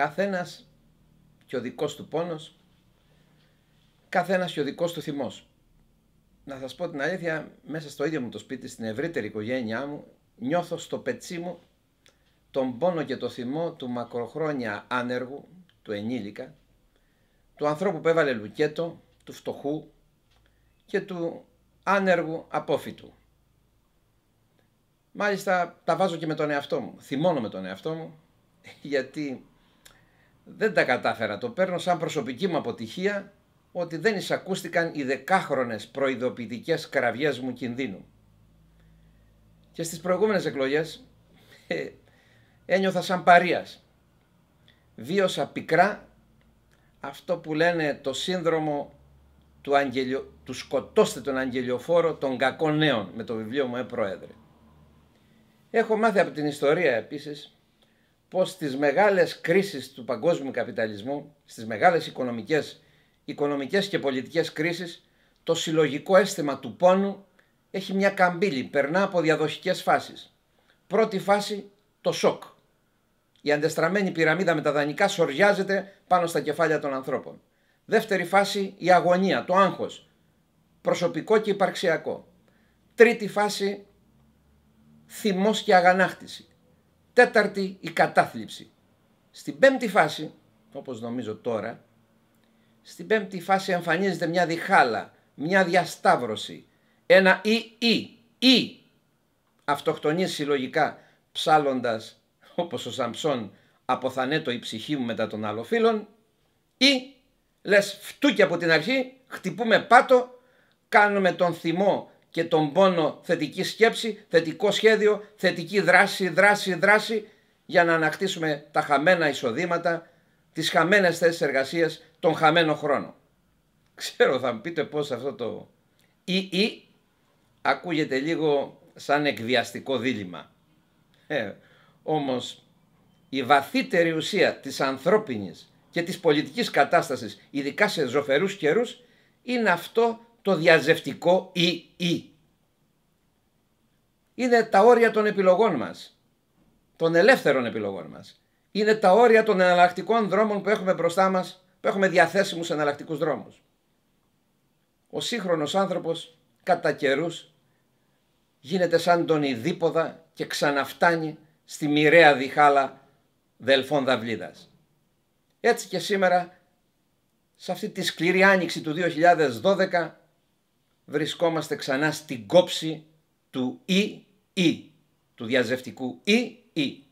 Καθένας και ο δικός του πόνος, καθένας και ο δικός του θυμός. Να σας πω την αλήθεια, μέσα στο ίδιο μου το σπίτι, στην ευρύτερη οικογένειά μου, νιώθω στο πετσί μου τον πόνο και το θυμό του μακροχρόνια άνεργου, του ενήλικα, του ανθρώπου που έβαλε λουκέτο, του φτωχού και του άνεργου απόφυτου. Μάλιστα τα βάζω και με τον εαυτό μου, θυμώνω με τον εαυτό μου, γιατί δεν τα κατάφερα. Το παίρνω σαν προσωπική μου αποτυχία ότι δεν εισακούστηκαν οι δεκάχρονες προειδοποιητικές κραυγές μου κινδύνου. Και στις προηγούμενες εκλογές ε, ένιωθα σαν παρίας. Βίωσα πικρά αυτό που λένε το σύνδρομο του, αγγελιο... του σκοτώστε τον αγγελιοφόρο των κακών νέων με το βιβλίο μου «Ε, Πρόεδρε». Έχω μάθει από την ιστορία επίσης πως στις μεγάλες κρίσεις του παγκόσμιου καπιταλισμού, στις μεγάλες οικονομικές, οικονομικές και πολιτικές κρίσεις, το συλλογικό αίσθημα του πόνου έχει μια καμπύλη, περνά από διαδοχικές φάσεις. Πρώτη φάση, το σοκ. Η αντεστραμμένη πυραμίδα με τα δανεικά σοριάζεται πάνω στα κεφάλια των ανθρώπων. Δεύτερη φάση, η αγωνία, το άγχος, προσωπικό και υπαρξιακό. Τρίτη φάση, θυμός και αγανάκτηση. Τέταρτη, η κατάθλιψη. Στην πέμπτη φάση, όπως νομίζω τώρα, στην πέμπτη φάση εμφανίζεται μια διχάλα, μια διασταύρωση, ένα «ή» «ή» «ή» αυτοκτονείς συλλογικά ψάλλοντας όπως ο Σαμψόν από θανέτο η η η αυτοκτονει συλλογικα ψαλλοντας οπως ο σαμψον αποθανετω η ψυχη μου μετά των άλλων ή λες φτούκι από την αρχή, χτυπούμε πάτο, κάνουμε τον θυμό και τον πόνο θετική σκέψη, θετικό σχέδιο, θετική δράση, δράση, δράση για να ανακτήσουμε τα χαμένα εισοδήματα, τις χαμένες θέσεις εργασίας, τον χαμένο χρόνο. Ξέρω θα μου πείτε πώς αυτό το ή ή ακούγεται λίγο σαν εκβιαστικό δίλημα. Ε, όμως η βαθύτερη ουσία της ανθρώπινης και της πολιτικής κατάστασης, ειδικά σε ζωφερούς καιρούς, είναι αυτό το διαζευτικό ή ή. Είναι τα όρια των επιλογών μας, των ελεύθερων επιλογών μας. Είναι τα όρια των εναλλακτικών δρόμων που έχουμε μπροστά μας, που έχουμε διαθέσιμους εναλλακτικούς δρόμους. Ο σύγχρονος άνθρωπος κατά καιρούς γίνεται σαν τον Ιδίποδα και ξαναφτάνει στη μοιραία διχάλα Δελφών Δαυλίδας. Έτσι και σήμερα, σε αυτή τη σκληρή άνοιξη του 2012, βρισκόμαστε ξανά στην κόψη του ΙΙ, ι του διαζευτικου ΙΙ.